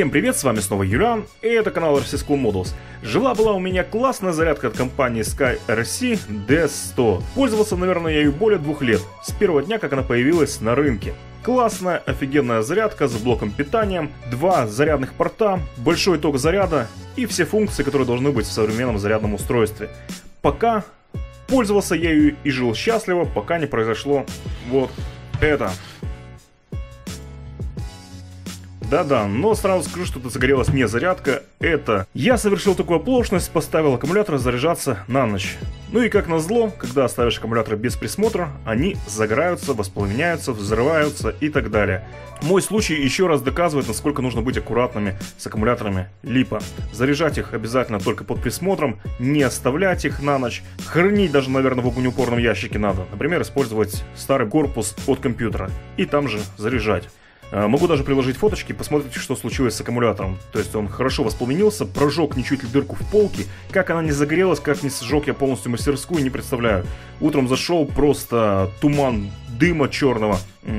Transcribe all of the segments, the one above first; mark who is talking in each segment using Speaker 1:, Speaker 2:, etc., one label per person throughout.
Speaker 1: Всем привет, с вами снова Юлиан, и это канал RC School Models. Жила-была у меня классная зарядка от компании Sky RC D100. Пользовался, наверное, я ее более двух лет, с первого дня, как она появилась на рынке. Классная, офигенная зарядка с блоком питания, два зарядных порта, большой ток заряда и все функции, которые должны быть в современном зарядном устройстве. Пока пользовался я ею и жил счастливо, пока не произошло вот это да-да, но сразу скажу, что это загорелась не зарядка, это... Я совершил такую оплошность, поставил аккумулятор заряжаться на ночь. Ну и как назло, когда оставишь аккумуляторы без присмотра, они загораются, воспламеняются, взрываются и так далее. Мой случай еще раз доказывает, насколько нужно быть аккуратными с аккумуляторами липа. Заряжать их обязательно только под присмотром, не оставлять их на ночь, хранить даже, наверное, в огнеупорном ящике надо. Например, использовать старый корпус от компьютера и там же заряжать. А, могу даже приложить фоточки, посмотрите, что случилось с аккумулятором. То есть он хорошо воспламенился, прожег ничуть ли дырку в полке. Как она не загорелась, как не сжег я полностью мастерскую, не представляю. Утром зашел, просто туман дыма черного.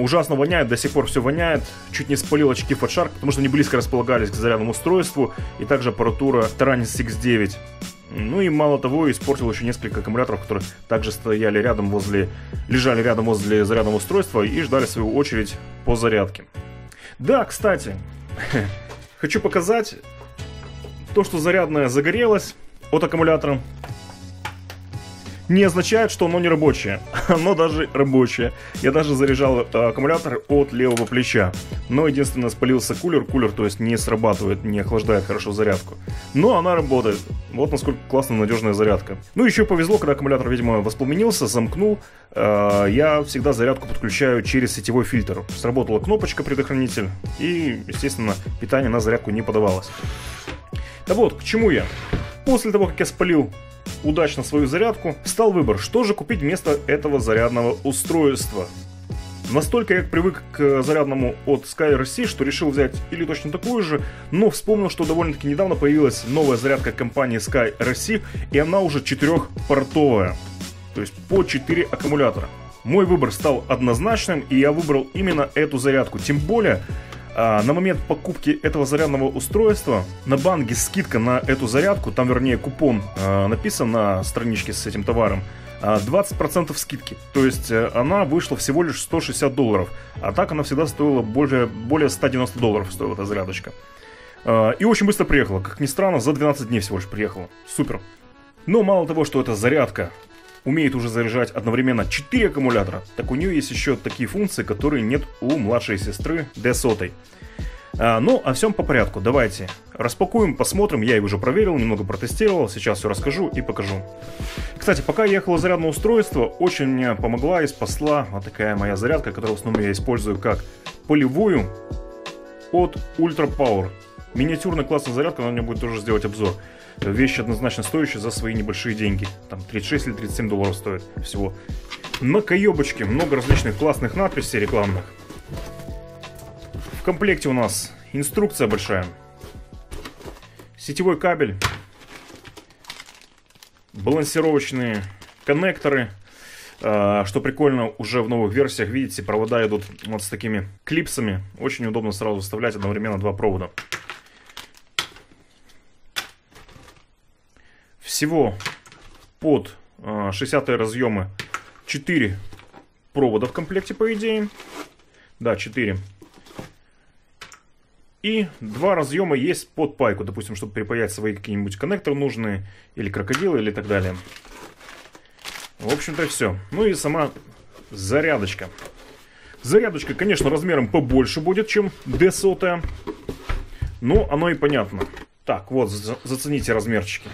Speaker 1: Ужасно воняет, до сих пор все воняет. Чуть не спалил очки Fatshark, потому что они близко располагались к зарядному устройству. И также аппаратура Taranis X9. Ну и мало того, испортил еще несколько аккумуляторов, которые также стояли рядом возле, лежали рядом возле зарядного устройства и ждали свою очередь по зарядке. Да, кстати, хочу показать то, что зарядное загорелось от аккумулятора не означает, что оно не рабочее. Оно даже рабочее. Я даже заряжал э, аккумулятор от левого плеча. Но единственное, спалился кулер. Кулер, то есть, не срабатывает, не охлаждает хорошо зарядку. Но она работает. Вот насколько классная надежная зарядка. Ну, еще повезло, когда аккумулятор, видимо, воспламенился, замкнул. Э, я всегда зарядку подключаю через сетевой фильтр. Сработала кнопочка предохранитель. И, естественно, питание на зарядку не подавалось. Да вот, к чему я. После того, как я спалил удачно свою зарядку, стал выбор, что же купить вместо этого зарядного устройства. Настолько я привык к зарядному от SkyRC, что решил взять или точно такую же, но вспомнил, что довольно-таки недавно появилась новая зарядка компании SkyRC, и она уже четырехпортовая, то есть по 4 аккумулятора. Мой выбор стал однозначным, и я выбрал именно эту зарядку, тем более а, на момент покупки этого зарядного устройства на Банге скидка на эту зарядку, там вернее купон а, написан на страничке с этим товаром, 20% а, скидки. То есть э, она вышла всего лишь 160 долларов. А так она всегда стоила более, более 190 долларов, стоила эта зарядочка. И очень быстро приехала. Как ни странно, за 12 дней всего лишь приехала. Супер. Но мало того, что эта зарядка умеет уже заряжать одновременно 4 аккумулятора, так у нее есть еще такие функции, которые нет у младшей сестры D100. А, ну, о всем по порядку. Давайте распакуем, посмотрим. Я его уже проверил, немного протестировал. Сейчас все расскажу и покажу. Кстати, пока я зарядное устройство, очень мне помогла и спасла вот такая моя зарядка, которую в основном я использую как полевую от Ultra Power. Миниатюрный классная зарядка, на нее будет тоже сделать обзор вещь однозначно стоящая за свои небольшие деньги. Там 36 или 37 долларов стоит всего. На каебочке много различных классных надписей рекламных. В комплекте у нас инструкция большая. Сетевой кабель. Балансировочные коннекторы. А, что прикольно, уже в новых версиях, видите, провода идут вот с такими клипсами. Очень удобно сразу вставлять одновременно два провода. Всего под 60 разъемы 4 провода в комплекте, по идее. Да, 4. И два разъема есть под пайку, допустим, чтобы припаять свои какие-нибудь коннекторы нужные, или крокодилы, или так далее. В общем-то, все. Ну и сама зарядочка. Зарядочка, конечно, размером побольше будет, чем D100. Но оно и понятно. Так, вот, зацените размерчики.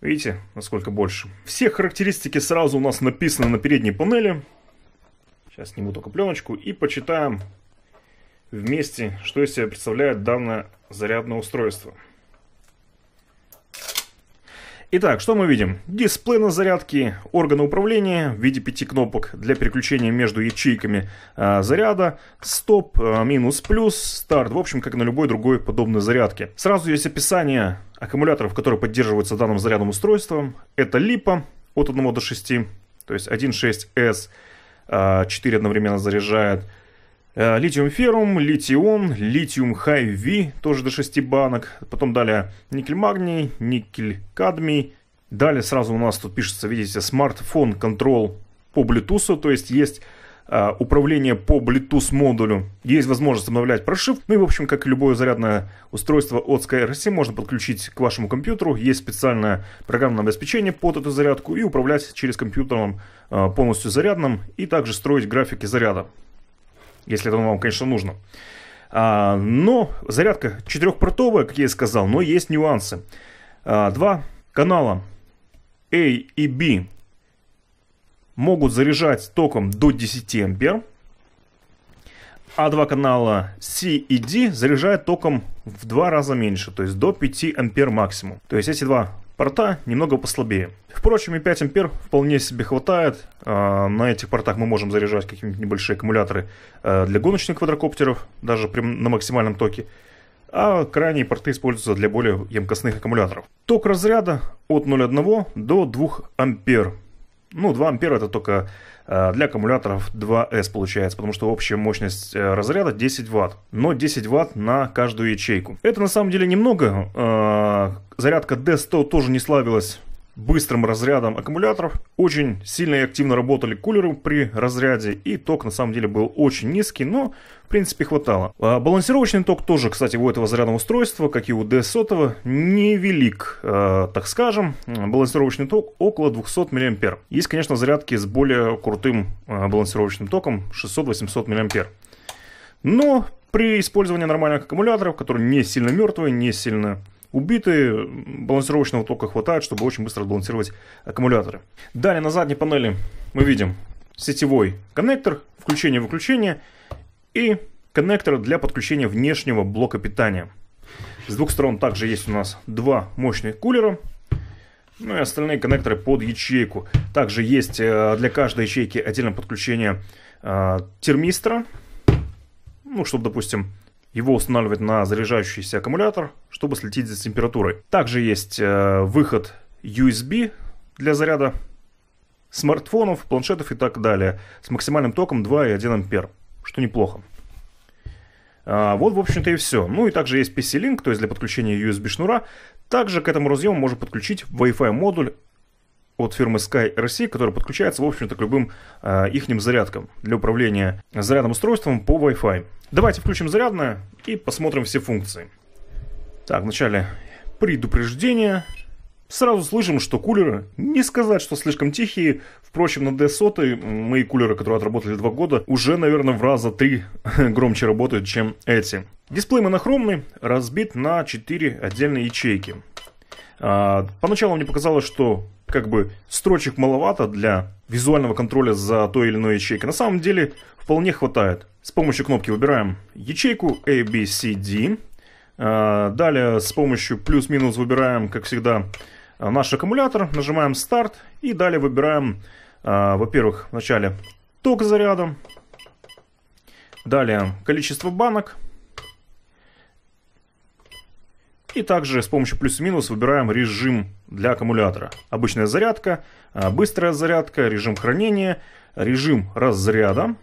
Speaker 1: Видите, насколько больше. Все характеристики сразу у нас написаны на передней панели. Сейчас сниму только пленочку и почитаем вместе, что из себя представляет данное зарядное устройство. Итак, что мы видим? Дисплей на зарядке, органы управления в виде пяти кнопок для переключения между ячейками э, заряда, стоп, э, минус, плюс, старт, в общем, как на любой другой подобной зарядке. Сразу есть описание аккумуляторов, которые поддерживаются данным зарядным устройством, это липа от 1 до 6, то есть 1.6S, 4 а, одновременно заряжает, а, Литиум феррум, литион, литиум хайви тоже до 6 банок. Потом далее никель магний, никель кадмий. Далее сразу у нас тут пишется, видите, смартфон контрол по Bluetooth, то есть есть Э, управление по Bluetooth модулю. Есть возможность обновлять прошив. Ну и, в общем, как и любое зарядное устройство от SkyRC, можно подключить к вашему компьютеру. Есть специальное программное обеспечение под эту зарядку и управлять через компьютером э, полностью зарядным и также строить графики заряда, если это вам, конечно, нужно. А, но зарядка четырехпортовая, как я и сказал, но есть нюансы. А, два канала A и B могут заряжать током до 10 ампер, а два канала C и D заряжают током в два раза меньше, то есть до 5 ампер максимум. То есть эти два порта немного послабее. Впрочем, и 5 ампер вполне себе хватает. А, на этих портах мы можем заряжать какие-нибудь небольшие аккумуляторы а, для гоночных квадрокоптеров, даже на максимальном токе. А крайние порты используются для более емкостных аккумуляторов. Ток разряда от 0,1 до 2 ампер ну, 2 ампера это только э, для аккумуляторов 2S получается, потому что общая мощность э, разряда 10 ватт, но 10 ватт на каждую ячейку. Это на самом деле немного, э, зарядка D100 тоже не славилась быстрым разрядом аккумуляторов. Очень сильно и активно работали кулеры при разряде, и ток на самом деле был очень низкий, но в принципе хватало. А балансировочный ток тоже, кстати, у этого зарядного устройства, как и у DS100, невелик, э, так скажем. Балансировочный ток около 200 мА. Есть, конечно, зарядки с более крутым э, балансировочным током 600-800 мА. Но при использовании нормальных аккумуляторов, которые не сильно мертвые, не сильно убиты, балансировочного тока хватает, чтобы очень быстро отбалансировать аккумуляторы. Далее на задней панели мы видим сетевой коннектор, включение-выключение и коннектор для подключения внешнего блока питания. С двух сторон также есть у нас два мощных кулера, ну и остальные коннекторы под ячейку. Также есть э, для каждой ячейки отдельное подключение э, термистра, ну, чтобы, допустим, его устанавливать на заряжающийся аккумулятор, чтобы следить за температурой. Также есть э, выход USB для заряда смартфонов, планшетов и так далее с максимальным током и 2,1 ампер, что неплохо. А, вот, в общем-то, и все. Ну и также есть PC-Link, то есть для подключения USB-шнура. Также к этому разъему можно подключить Wi-Fi модуль от фирмы Sky RC, который подключается, в общем-то, к любым э, ихним зарядкам для управления зарядным устройством по Wi-Fi. Давайте включим зарядное и посмотрим все функции. Так, вначале предупреждение. Сразу слышим, что кулеры, не сказать, что слишком тихие. Впрочем, на D100 мои кулеры, которые отработали 2 года, уже, наверное, в раза 3 громче работают, чем эти. Дисплей монохромный, разбит на 4 отдельные ячейки. А, поначалу мне показалось, что как бы строчек маловато для визуального контроля за той или иной ячейкой. На самом деле вполне хватает. С помощью кнопки выбираем ячейку A, B, C, D. А, далее с помощью плюс-минус выбираем, как всегда, наш аккумулятор. Нажимаем старт и далее выбираем, а, во-первых, вначале ток заряда. Далее количество банок. И также с помощью плюс-минус выбираем режим для аккумулятора. Обычная зарядка, а, быстрая зарядка, режим хранения, режим разряда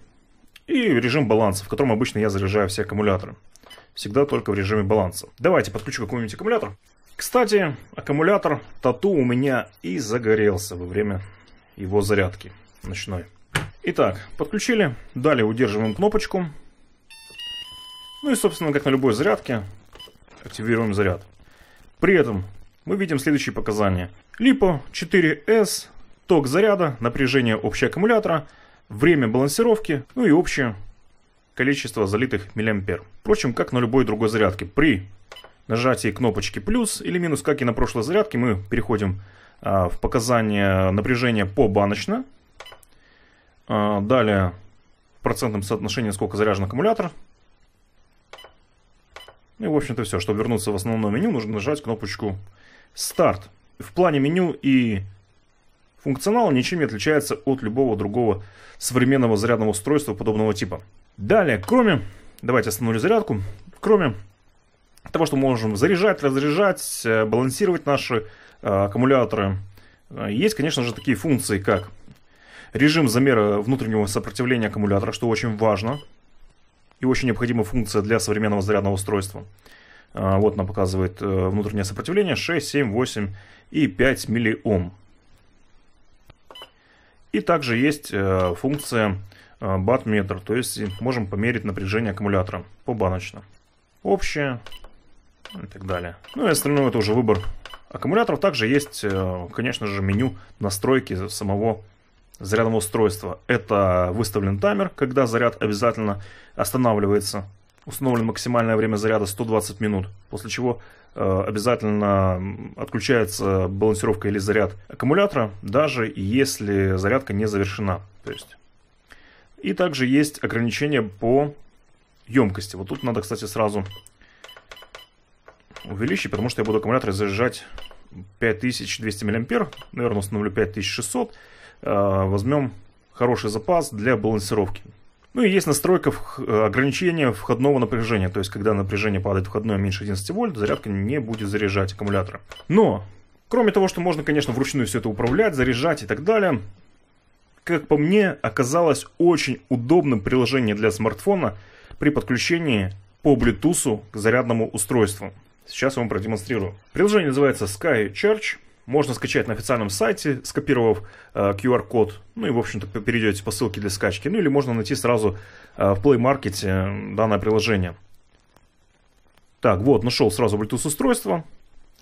Speaker 1: и режим баланса, в котором обычно я заряжаю все аккумуляторы. Всегда только в режиме баланса. Давайте подключу какой-нибудь аккумулятор. Кстати, аккумулятор тату у меня и загорелся во время его зарядки ночной. Итак, подключили. Далее удерживаем кнопочку. Ну и, собственно, как на любой зарядке, активируем заряд. При этом мы видим следующие показания. LiPo 4S, ток заряда, напряжение общего аккумулятора, время балансировки, ну и общее количество залитых миллиампер. Впрочем, как на любой другой зарядке. При нажатии кнопочки плюс или минус, как и на прошлой зарядке, мы переходим а, в показания напряжения по баночно. А, далее в процентном соотношении, сколько заряжен аккумулятор, ну и в общем-то все. Чтобы вернуться в основное меню, нужно нажать кнопочку «Старт». В плане меню и функционала ничем не отличается от любого другого современного зарядного устройства подобного типа. Далее, кроме... Давайте остановлю зарядку. Кроме того, что мы можем заряжать, разряжать, э, балансировать наши э, аккумуляторы, э, есть, конечно же, такие функции, как режим замера внутреннего сопротивления аккумулятора, что очень важно – и очень необходима функция для современного зарядного устройства. А, вот она показывает э, внутреннее сопротивление 6, 7, 8 и 5 миллиом. И также есть э, функция э, батметр, то есть можем померить напряжение аккумулятора побаночно. Общее и так далее. Ну и остальное это уже выбор аккумуляторов. Также есть, конечно же, меню настройки самого зарядного устройства. Это выставлен таймер, когда заряд обязательно останавливается. Установлено максимальное время заряда 120 минут, после чего э, обязательно отключается балансировка или заряд аккумулятора, даже если зарядка не завершена. То есть. И также есть ограничение по емкости. Вот тут надо, кстати, сразу увеличить, потому что я буду аккумулятор заряжать 5200 мА, наверное, установлю 5600 мА Э, возьмем хороший запас для балансировки. Ну и есть настройка ограничения входного напряжения, то есть когда напряжение падает входное а меньше 11 вольт, зарядка не будет заряжать аккумулятора. Но, кроме того, что можно, конечно, вручную все это управлять, заряжать и так далее, как по мне, оказалось очень удобным приложение для смартфона при подключении по Bluetooth к зарядному устройству. Сейчас я вам продемонстрирую. Приложение называется Sky Charge. Можно скачать на официальном сайте, скопировав QR-код, э, ну и, в общем-то, перейдете по ссылке для скачки. Ну или можно найти сразу э, в Play Market э, данное приложение. Так, вот, нашел сразу Bluetooth-устройство.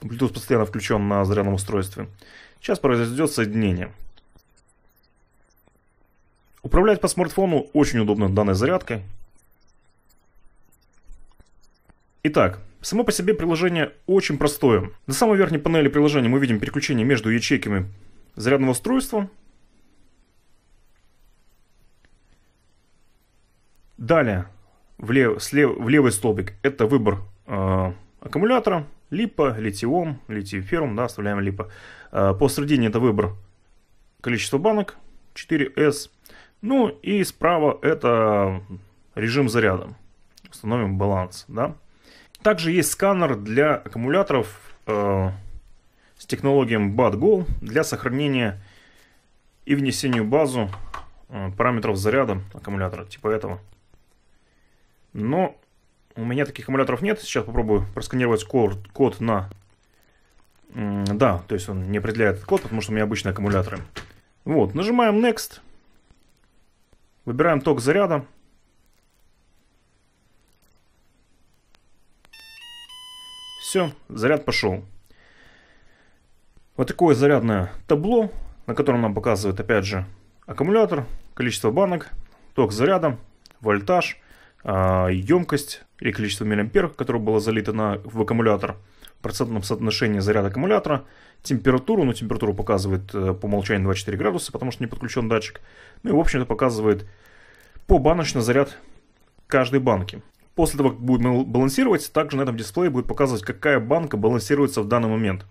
Speaker 1: Bluetooth постоянно включен на зарядном устройстве. Сейчас произойдет соединение. Управлять по смартфону очень удобно данной зарядкой. Итак, Само по себе приложение очень простое. На самой верхней панели приложения мы видим переключение между ячейками зарядного устройства. Далее, влев, слев, в левый столбик, это выбор э, аккумулятора. Липа, литиум, литий да, оставляем липа. Э, посредине это выбор количества банок, 4S. Ну и справа это режим заряда. Установим баланс, да. Также есть сканер для аккумуляторов э, с технологией BADGO для сохранения и внесения в базу э, параметров заряда аккумулятора, типа этого. Но у меня таких аккумуляторов нет. Сейчас попробую просканировать код, код на... Э, да, то есть он не определяет код, потому что у меня обычные аккумуляторы. Вот, нажимаем Next. Выбираем ток заряда. Все, заряд пошел. Вот такое зарядное табло, на котором нам показывает, опять же аккумулятор, количество банок, ток заряда, вольтаж, емкость а, или количество миллиампер, которое было залито на, в аккумулятор, в процентном соотношении заряда аккумулятора, температуру, ну температуру показывает э, по умолчанию 24 градуса, потому что не подключен датчик, ну и в общем это показывает по баночный заряд каждой банки. После того, как будем балансировать, также на этом дисплее будет показывать, какая банка балансируется в данный момент.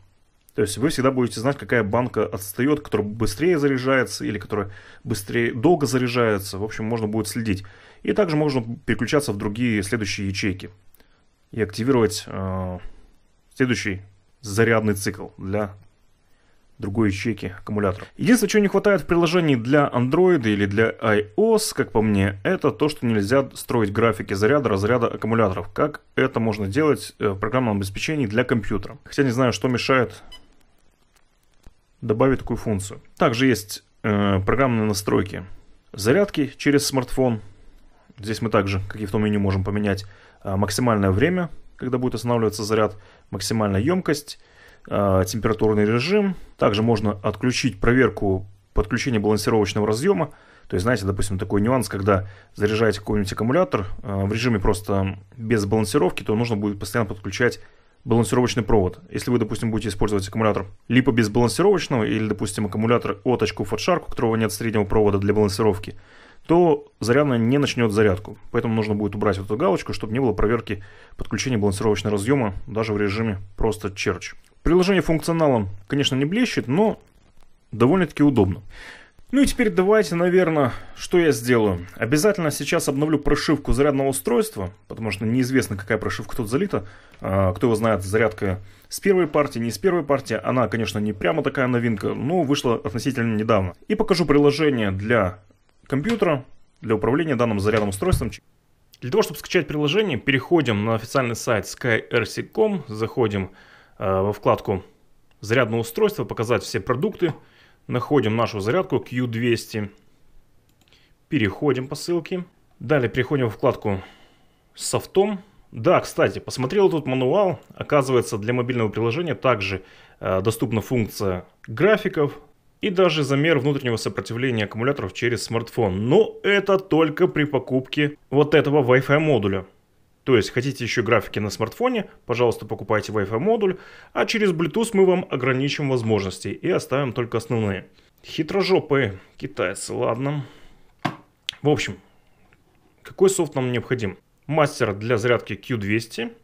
Speaker 1: То есть вы всегда будете знать, какая банка отстает, которая быстрее заряжается или которая быстрее долго заряжается. В общем, можно будет следить. И также можно переключаться в другие следующие ячейки и активировать э, следующий зарядный цикл для другой ячейки аккумулятора. Единственное, чего не хватает в приложении для Android или для iOS, как по мне, это то, что нельзя строить графики заряда, разряда аккумуляторов. Как это можно делать э, в программном обеспечении для компьютера. Хотя не знаю, что мешает добавить такую функцию. Также есть э, программные настройки зарядки через смартфон. Здесь мы также, как и в том меню, можем поменять э, максимальное время, когда будет останавливаться заряд, максимальная емкость, Э, температурный режим. Также можно отключить проверку подключения балансировочного разъема. То есть, знаете, допустим, такой нюанс, когда заряжаете какой-нибудь аккумулятор э, в режиме просто без балансировки, то нужно будет постоянно подключать балансировочный провод. Если вы, допустим, будете использовать аккумулятор либо без балансировочного, или, допустим, аккумулятор от очков от шарку, у которого нет среднего провода для балансировки, то зарядная не начнет зарядку. Поэтому нужно будет убрать эту галочку, чтобы не было проверки подключения балансировочного разъема даже в режиме просто черч. Приложение функционалом, конечно, не блещет, но довольно-таки удобно. Ну и теперь давайте, наверное, что я сделаю. Обязательно сейчас обновлю прошивку зарядного устройства, потому что неизвестно, какая прошивка тут залита. А, кто его знает, зарядка с первой партии, не с первой партии. Она, конечно, не прямо такая новинка, но вышла относительно недавно. И покажу приложение для компьютера, для управления данным зарядным устройством. Для того, чтобы скачать приложение, переходим на официальный сайт skyrc.com, заходим в Э, во вкладку «Зарядное устройство», «Показать все продукты». Находим нашу зарядку Q200. Переходим по ссылке. Далее переходим во вкладку с софтом. Да, кстати, посмотрел тут мануал. Оказывается, для мобильного приложения также э, доступна функция графиков и даже замер внутреннего сопротивления аккумуляторов через смартфон. Но это только при покупке вот этого Wi-Fi модуля. То есть хотите еще графики на смартфоне, пожалуйста, покупайте Wi-Fi модуль, а через Bluetooth мы вам ограничим возможности и оставим только основные. Хитрожопые китайцы, ладно. В общем, какой софт нам необходим? Мастер для зарядки Q200.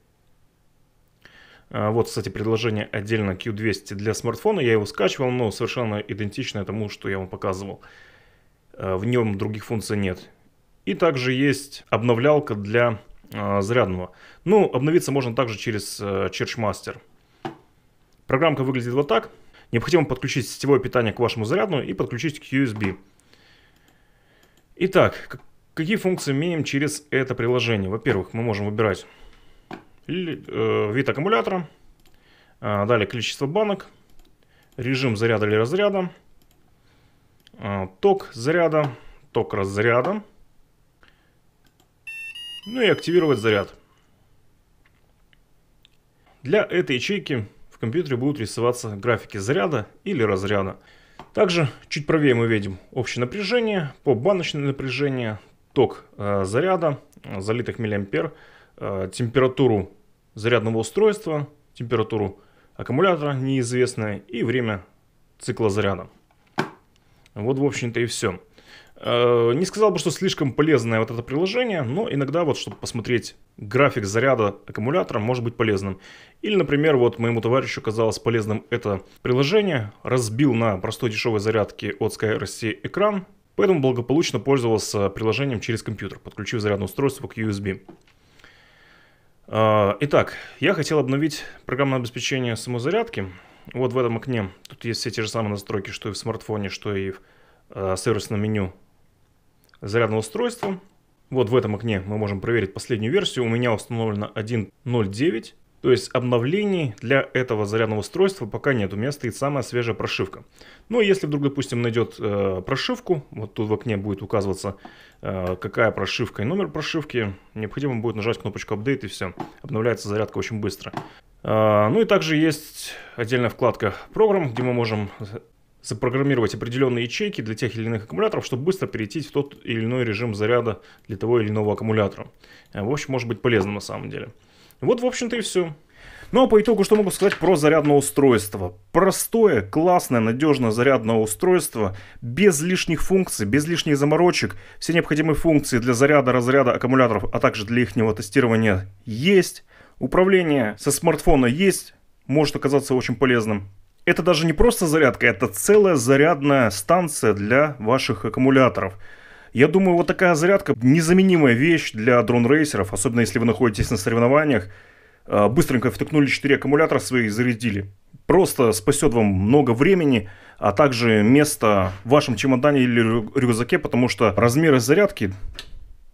Speaker 1: А, вот, кстати, предложение отдельно Q200 для смартфона. Я его скачивал, но совершенно идентичное тому, что я вам показывал. А, в нем других функций нет. И также есть обновлялка для а, зарядного. Ну, обновиться можно также через э, ChargeMaster. Программка выглядит вот так. Необходимо подключить сетевое питание к вашему зарядному и подключить к USB. Итак, какие функции имеем через это приложение? Во-первых, мы можем выбирать э, вид аккумулятора, а, далее количество банок, режим заряда или разряда, а, ток заряда, ток разряда, ну и активировать заряд. Для этой ячейки в компьютере будут рисоваться графики заряда или разряда. Также чуть правее мы видим общее напряжение, по баночное напряжение, ток э, заряда, залитых миллиампер, э, температуру зарядного устройства, температуру аккумулятора неизвестная и время цикла заряда. Вот в общем-то и все. Э, не сказал бы, что слишком полезное вот это приложение, но иногда вот, чтобы посмотреть график заряда аккумулятора, может быть полезным. Или, например, вот моему товарищу казалось полезным это приложение, разбил на простой дешевой зарядке от SkyRC экран, поэтому благополучно пользовался приложением через компьютер, подключив зарядное устройство к USB. Э, итак, я хотел обновить программное обеспечение самой зарядки. Вот в этом окне тут есть все те же самые настройки, что и в смартфоне, что и в э, сервисном меню зарядного устройства. Вот в этом окне мы можем проверить последнюю версию. У меня установлено 1.09. То есть обновлений для этого зарядного устройства пока нет. У меня стоит самая свежая прошивка. Но ну, если вдруг, допустим, найдет э, прошивку, вот тут в окне будет указываться, э, какая прошивка и номер прошивки, необходимо будет нажать кнопочку Update и все. Обновляется зарядка очень быстро. Э, ну и также есть отдельная вкладка Program, где мы можем запрограммировать определенные ячейки для тех или иных аккумуляторов, чтобы быстро перейти в тот или иной режим заряда для того или иного аккумулятора. Э, в общем, может быть полезно на самом деле. Вот, в общем-то, и все. Ну а по итогу, что могу сказать про зарядное устройство? Простое, классное, надежное зарядное устройство, без лишних функций, без лишних заморочек. Все необходимые функции для заряда, разряда аккумуляторов, а также для их тестирования есть. Управление со смартфона есть, может оказаться очень полезным. Это даже не просто зарядка, это целая зарядная станция для ваших аккумуляторов. Я думаю, вот такая зарядка незаменимая вещь для дрон-рейсеров, особенно если вы находитесь на соревнованиях. А, быстренько втыкнули 4 аккумулятора свои и зарядили. Просто спасет вам много времени, а также место в вашем чемодане или рюкзаке, потому что размеры зарядки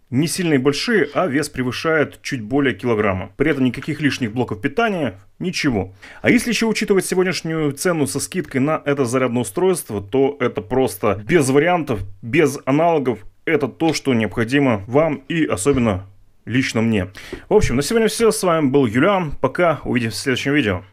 Speaker 1: не сильные, большие, а вес превышает чуть более килограмма. При этом никаких лишних блоков питания, ничего. А если еще учитывать сегодняшнюю цену со скидкой на это зарядное устройство, то это просто без вариантов, без аналогов. Это то, что необходимо вам и особенно лично мне. В общем, на сегодня все. С вами был Юлиан. Пока. Увидимся в следующем видео.